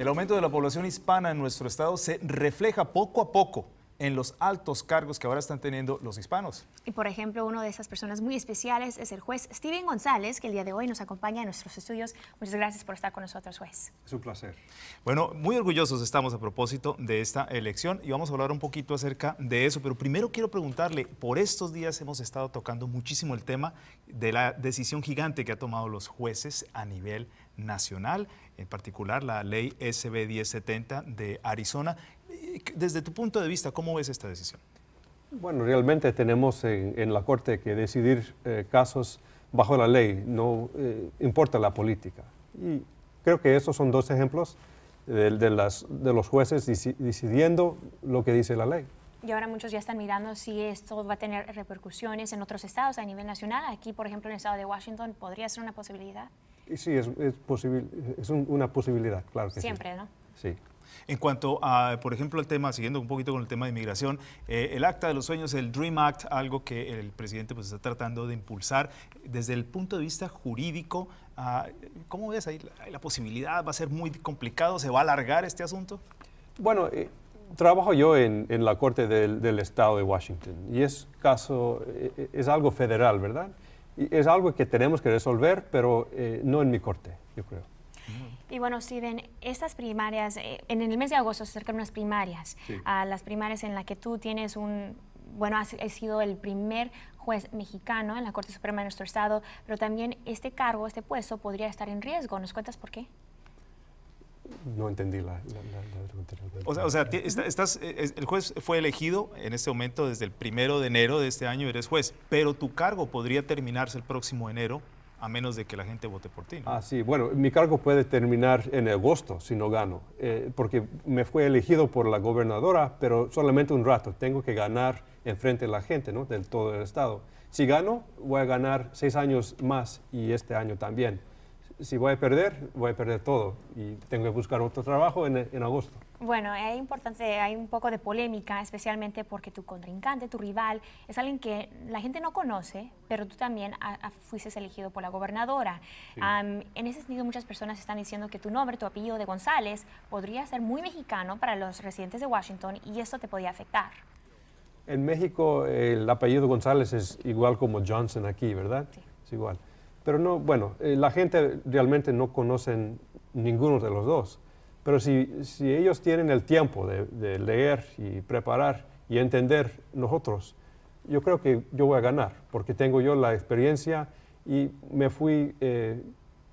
El aumento de la población hispana en nuestro estado se refleja poco a poco en los altos cargos que ahora están teniendo los hispanos. Y por ejemplo, una de esas personas muy especiales es el juez Steven González, que el día de hoy nos acompaña en nuestros estudios. Muchas gracias por estar con nosotros, juez. Es un placer. Bueno, muy orgullosos estamos a propósito de esta elección y vamos a hablar un poquito acerca de eso, pero primero quiero preguntarle, por estos días hemos estado tocando muchísimo el tema de la decisión gigante que ha tomado los jueces a nivel nacional, en particular la ley SB 1070 de Arizona, desde tu punto de vista, ¿cómo ves esta decisión? Bueno, realmente tenemos en, la Corte que decidir eh, casos bajo la ley, no eh, importa la política. Y creo que esos son dos ejemplos de, las, de los jueces decidiendo lo que dice la ley. Y ahora muchos ya están mirando si esto va a tener repercusiones en otros estados a nivel nacional. Aquí, por ejemplo, en el estado de Washington, ¿podría ser una posibilidad? Sí, es, es, es una posibilidad, claro que sí. Siempre, ¿no? Sí. En cuanto a, por ejemplo, el tema, siguiendo un poquito con el tema de inmigración, eh, el Acta de los Sueños, el Dream Act, algo que el presidente pues, está tratando de impulsar desde el punto de vista jurídico, ah, ¿cómo ves ahí la, posibilidad? ¿Va a ser muy complicado? ¿Se va a alargar este asunto? Bueno, eh, trabajo yo en, la Corte del, Estado de Washington y es, eh, algo federal, ¿verdad? es algo que tenemos que resolver, pero no en mi corte, yo creo. Y bueno, Steven, estas primarias, eh, en el mes de agosto se acercan unas primarias, a las primarias en las que tú tienes un, bueno, has, sido el primer juez mexicano en la Corte Suprema de nuestro estado, pero también este cargo, este puesto podría estar en riesgo. ¿Nos cuentas por qué? No entendí la, O sea, estás, eh, el juez fue elegido en este momento desde el primero de enero de este año, eres juez, pero tu cargo podría terminarse el próximo enero a menos de que la gente vote por ti. ¿no? Ah, sí, bueno, mi cargo puede terminar en agosto si no gano, eh, porque me fue elegido por la gobernadora, pero solamente un rato, tengo que ganar en frente a la gente, ¿no? Del todo el estado. Si gano, voy a ganar seis años más y este año también si voy a perder, voy a perder todo y tengo que buscar otro trabajo en, agosto. Bueno, es importante, hay un poco de polémica, especialmente porque tu contrincante, tu rival, es alguien que la gente no conoce, pero tú también fuiste elegido por la gobernadora. en ese sentido, muchas personas están diciendo que tu nombre, tu apellido de González, podría ser muy mexicano para los residentes de Washington y esto te podía afectar. En México, el apellido González es igual como Johnson aquí, ¿verdad? Sí. Es igual. Pero no, bueno, eh, la gente realmente no conoce ninguno de los dos. Pero si, si ellos tienen el tiempo de, leer y preparar y entender nosotros, yo creo que yo voy a ganar, porque tengo yo la experiencia y me fui eh,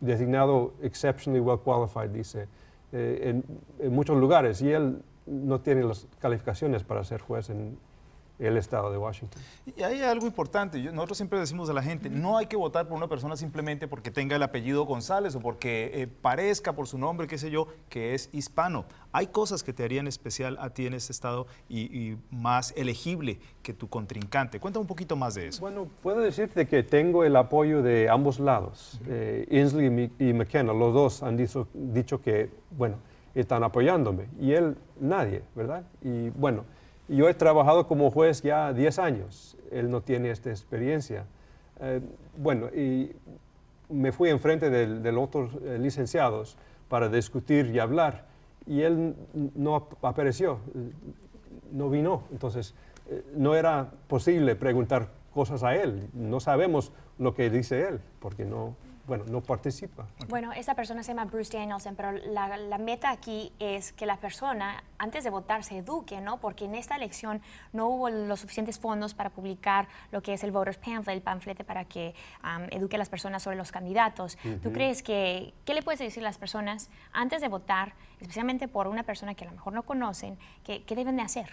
designado exceptionally well qualified, dice, eh, en, en, muchos lugares. Y él no tiene las calificaciones para ser juez en, el estado de Washington. Y hay algo importante, nosotros siempre decimos a la gente, no hay que votar por una persona simplemente porque tenga el apellido González o porque eh, parezca por su nombre, qué sé yo, que es hispano. Hay cosas que te harían especial a ti en este estado y, más elegible que tu contrincante. Cuéntame un poquito más de eso. Bueno, puedo decirte que tengo el apoyo de ambos lados. Eh, Inslee y, McKenna, los dos han dicho, dicho que, bueno, están apoyándome. Y él, nadie, ¿verdad? Y bueno yo he trabajado como juez ya 10 años, él no tiene esta experiencia. Eh, bueno, y me fui enfrente de, los otros eh, licenciados para discutir y hablar, y él no apareció, no vino. Entonces, eh, no era posible preguntar cosas a él, no sabemos lo que dice él, porque no, bueno, no participa. Bueno, esa persona se llama Bruce Danielson, pero la, meta aquí es que la persona, antes de votar, se eduque, ¿no? Porque en esta elección no hubo los suficientes fondos para publicar lo que es el Voters Pamphlet, el panfleto, para que eduque a las personas sobre los candidatos. ¿Tú crees que, qué le puedes decir a las personas antes de votar, especialmente por una persona que a lo mejor no conocen, qué deben de hacer?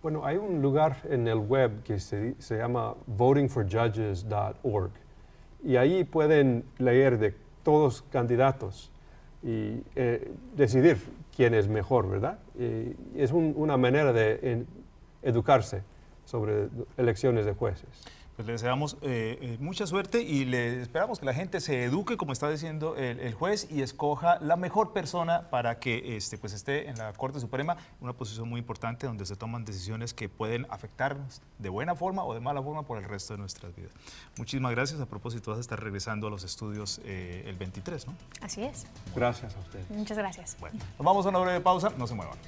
Bueno, hay un lugar en el web que se, se llama votingforjudges.org y ahí pueden leer de todos candidatos y eh, decidir quién es mejor, ¿verdad? es una manera de educarse sobre elecciones de jueces. Pues le deseamos eh, eh, mucha suerte y le esperamos que la gente se eduque, como está diciendo el, juez, y escoja la mejor persona para que este, pues esté en la Corte Suprema, una posición muy importante donde se toman decisiones que pueden afectarnos de buena forma o de mala forma por el resto de nuestras vidas. Muchísimas gracias. A propósito, vas a estar regresando a los estudios eh, el 23, ¿no? Así es. Gracias a ustedes. Muchas gracias. Bueno, nos vamos a una breve pausa. No se muevan.